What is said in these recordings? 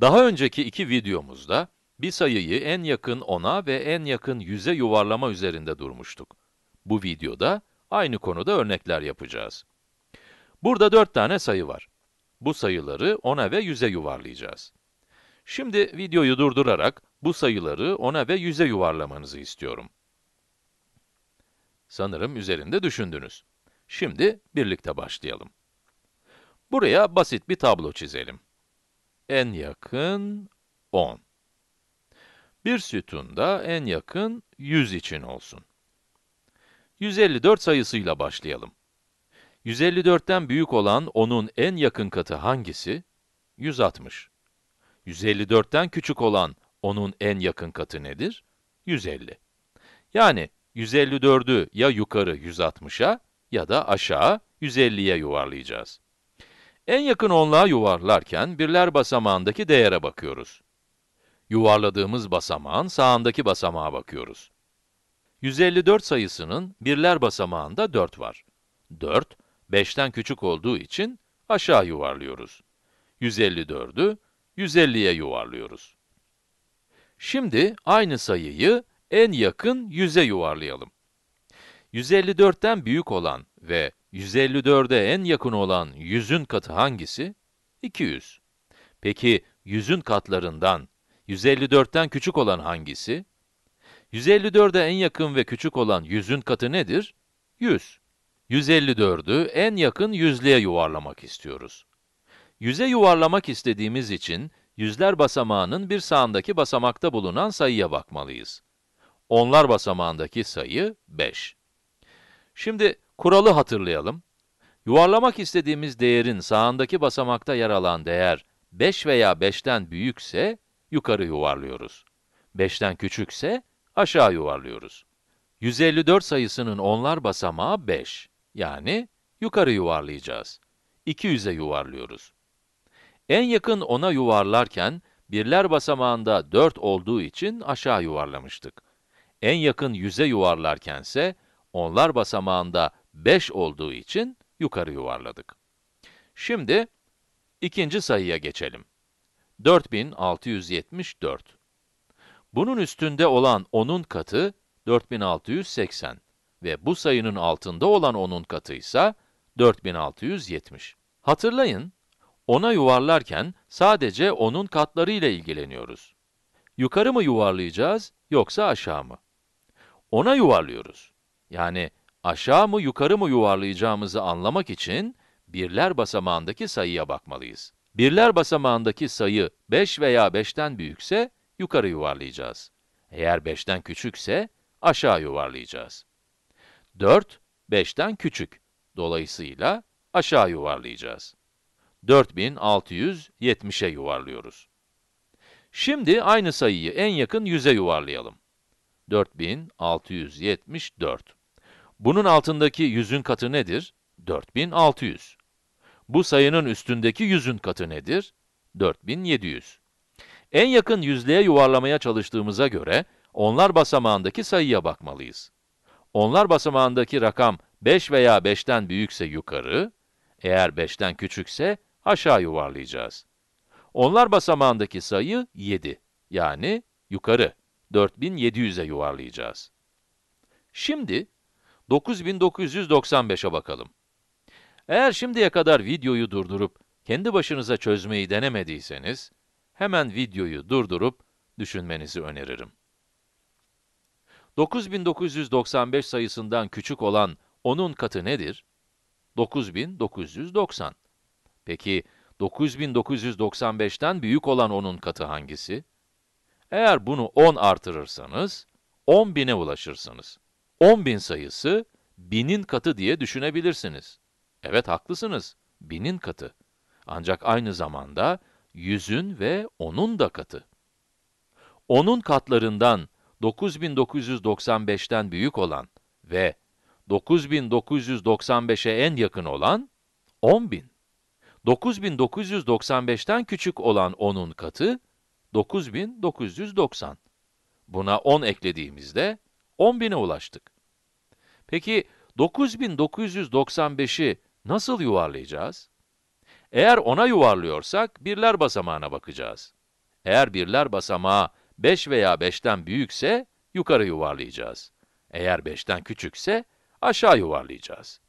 Daha önceki iki videomuzda bir sayıyı en yakın 10'a ve en yakın 100'e yuvarlama üzerinde durmuştuk. Bu videoda aynı konuda örnekler yapacağız. Burada 4 tane sayı var. Bu sayıları 10'a ve 100'e yuvarlayacağız. Şimdi videoyu durdurarak bu sayıları 10'a ve 100'e yuvarlamanızı istiyorum. Sanırım üzerinde düşündünüz. Şimdi birlikte başlayalım. Buraya basit bir tablo çizelim en yakın 10. Bir sütunda en yakın 100 için olsun. 154 sayısıyla başlayalım. 154'ten büyük olan 10'un en yakın katı hangisi? 160. 154'ten küçük olan 10'un en yakın katı nedir? 150. Yani 154'ü ya yukarı 160'a ya da aşağı 150'ye yuvarlayacağız. En yakın onluğa yuvarlarken birler basamağındaki değere bakıyoruz. Yuvarladığımız basamağın sağındaki basamağa bakıyoruz. 154 sayısının birler basamağında 4 var. 4, 5'ten küçük olduğu için aşağı yuvarlıyoruz. 154'ü 150'ye yuvarlıyoruz. Şimdi aynı sayıyı en yakın 100'e yuvarlayalım. 154'ten büyük olan ve 154'e en yakın olan 100'ün katı hangisi? 200. Peki 100'ün katlarından 154'ten küçük olan hangisi? 154'e en yakın ve küçük olan 100'ün katı nedir? 100. 154'ü en yakın yüzlüğe yuvarlamak istiyoruz. Yüze yuvarlamak istediğimiz için yüzler basamağının bir sağındaki basamakta bulunan sayıya bakmalıyız. Onlar basamağındaki sayı 5. Şimdi Kuralı hatırlayalım. Yuvarlamak istediğimiz değerin sağındaki basamakta yer alan değer 5 veya 5'ten büyükse yukarı yuvarlıyoruz. 5'ten küçükse aşağı yuvarlıyoruz. 154 sayısının onlar basamağı 5. Yani yukarı yuvarlayacağız. 200'e yuvarlıyoruz. En yakın 10'a yuvarlarken, birler basamağında 4 olduğu için aşağı yuvarlamıştık. En yakın 100'e yuvarlarkense onlar basamağında 5 olduğu için yukarı yuvarladık. Şimdi ikinci sayıya geçelim. 4674. Bunun üstünde olan 10'un katı 4680 ve bu sayının altında olan 10'un katı ise 4670. Hatırlayın, 10'a yuvarlarken sadece 10'un katları ile ilgileniyoruz. Yukarı mı yuvarlayacağız yoksa aşağı mı? 10'a yuvarlıyoruz. Yani aşağı mı yukarı mı yuvarlayacağımızı anlamak için birler basamağındaki sayıya bakmalıyız. Birler basamağındaki sayı 5 veya 5'ten büyükse yukarı yuvarlayacağız. Eğer 5'ten küçükse aşağı yuvarlayacağız. 4, 5'ten küçük. Dolayısıyla aşağı yuvarlayacağız. 4670'e yuvarlıyoruz. Şimdi aynı sayıyı en yakın 100'e yuvarlayalım. 4674. Bunun altındaki yüzün katı nedir? 4600. Bu sayının üstündeki yüzün katı nedir? 4700. En yakın yüzlüğe yuvarlamaya çalıştığımıza göre, onlar basamağındaki sayıya bakmalıyız. Onlar basamağındaki rakam 5 veya 5'ten büyükse yukarı, eğer 5'ten küçükse aşağı yuvarlayacağız. Onlar basamağındaki sayı 7, yani yukarı, 4700'e yuvarlayacağız. Şimdi, 9995'e bakalım. Eğer şimdiye kadar videoyu durdurup kendi başınıza çözmeyi denemediyseniz, hemen videoyu durdurup düşünmenizi öneririm. 9995 sayısından küçük olan 10'un katı nedir? 9990. Peki 9995'ten büyük olan 10'un katı hangisi? Eğer bunu 10 artırırsanız, 10.000'e ulaşırsınız. 10.000 sayısı binin katı diye düşünebilirsiniz. Evet haklısınız, binin katı. Ancak aynı zamanda yüzün ve onun da katı. Onun katlarından 9995'ten büyük olan ve 9995'e en yakın olan 10.000. 9995'ten küçük olan onun katı 9990. Buna 10 eklediğimizde 10.000'e ulaştık. Peki 9995'i nasıl yuvarlayacağız? Eğer ona yuvarlıyorsak birler basamağına bakacağız. Eğer birler basamağı 5 veya 5'ten büyükse yukarı yuvarlayacağız. Eğer 5'ten küçükse aşağı yuvarlayacağız.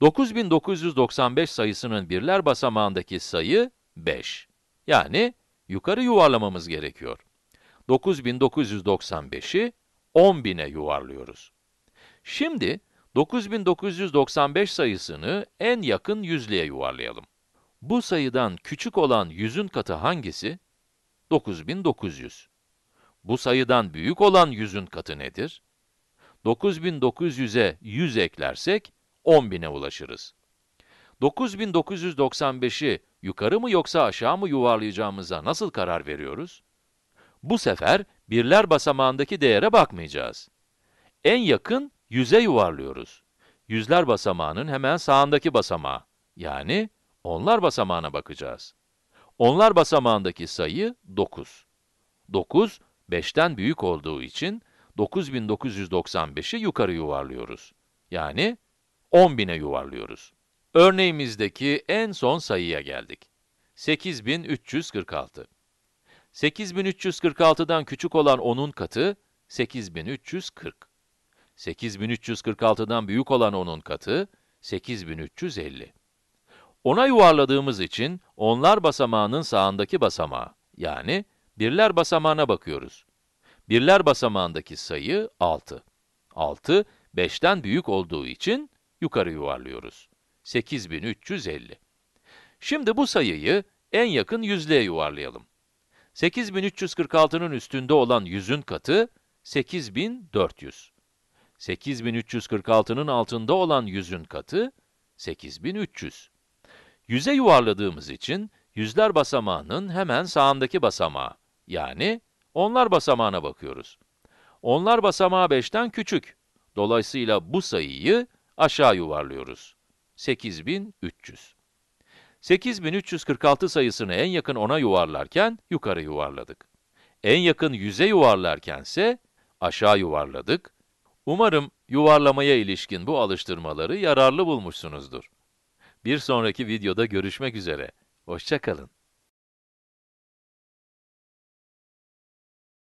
9995 sayısının birler basamağındaki sayı 5. Yani yukarı yuvarlamamız gerekiyor. 9995'i 10.000'e yuvarlıyoruz. Şimdi 9995 sayısını en yakın yüzlüğe yuvarlayalım. Bu sayıdan küçük olan yüzün katı hangisi? 9900. Bu sayıdan büyük olan yüzün katı nedir? 9900'e 100 eklersek 10.000'e ulaşırız. 9995'i yukarı mı yoksa aşağı mı yuvarlayacağımıza nasıl karar veriyoruz? Bu sefer birler basamağındaki değere bakmayacağız. En yakın Yüze yuvarlıyoruz. Yüzler basamağının hemen sağındaki basamağı. Yani onlar basamağına bakacağız. Onlar basamağındaki sayı 9. 9, 5'ten büyük olduğu için 9995'i yukarı yuvarlıyoruz. Yani 10.000'e yuvarlıyoruz. Örneğimizdeki en son sayıya geldik. 8346. 8346'dan küçük olan 10'un katı 8340. 8346'dan büyük olan onun katı 8350. Ona yuvarladığımız için onlar basamağının sağındaki basamağa, yani birler basamağına bakıyoruz. Birler basamağındaki sayı 6. 6, 5'ten büyük olduğu için yukarı yuvarlıyoruz. 8350. Şimdi bu sayıyı en yakın yüzlüğe yuvarlayalım. 8346'nın üstünde olan yüzün katı 8400. 8346'nın altında olan yüzün katı 8300. Yüze yuvarladığımız için yüzler basamağının hemen sağındaki basamağı yani onlar basamağına bakıyoruz. Onlar basamağı 5'ten küçük. Dolayısıyla bu sayıyı aşağı yuvarlıyoruz. 8300. 8346 sayısını en yakın 10'a yuvarlarken yukarı yuvarladık. En yakın 100'e yuvarlarken ise aşağı yuvarladık Umarım yuvarlamaya ilişkin bu alıştırmaları yararlı bulmuşsunuzdur. Bir sonraki videoda görüşmek üzere. Hoşçakalın.